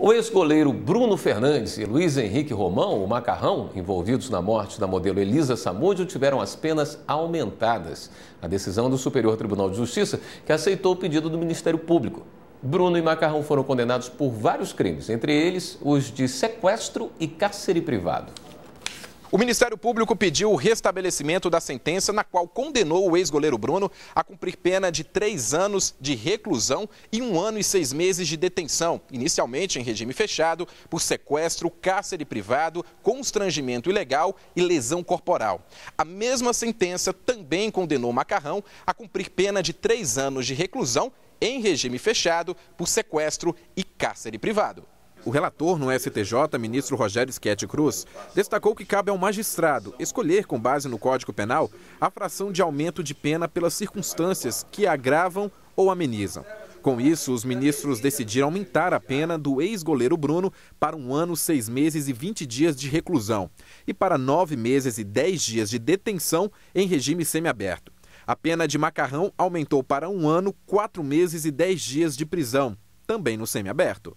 O ex-goleiro Bruno Fernandes e Luiz Henrique Romão, o Macarrão, envolvidos na morte da modelo Elisa Samúdio, tiveram as penas aumentadas. A decisão do Superior Tribunal de Justiça, que aceitou o pedido do Ministério Público. Bruno e Macarrão foram condenados por vários crimes, entre eles os de sequestro e cárcere privado. O Ministério Público pediu o restabelecimento da sentença na qual condenou o ex-goleiro Bruno a cumprir pena de três anos de reclusão e um ano e seis meses de detenção, inicialmente em regime fechado, por sequestro, cárcere privado, constrangimento ilegal e lesão corporal. A mesma sentença também condenou Macarrão a cumprir pena de três anos de reclusão em regime fechado por sequestro e cárcere privado. O relator no STJ, ministro Rogério Schetti Cruz, destacou que cabe ao magistrado escolher, com base no Código Penal, a fração de aumento de pena pelas circunstâncias que agravam ou amenizam. Com isso, os ministros decidiram aumentar a pena do ex-goleiro Bruno para um ano, seis meses e vinte dias de reclusão e para nove meses e dez dias de detenção em regime semiaberto. A pena de Macarrão aumentou para um ano, quatro meses e dez dias de prisão, também no semiaberto.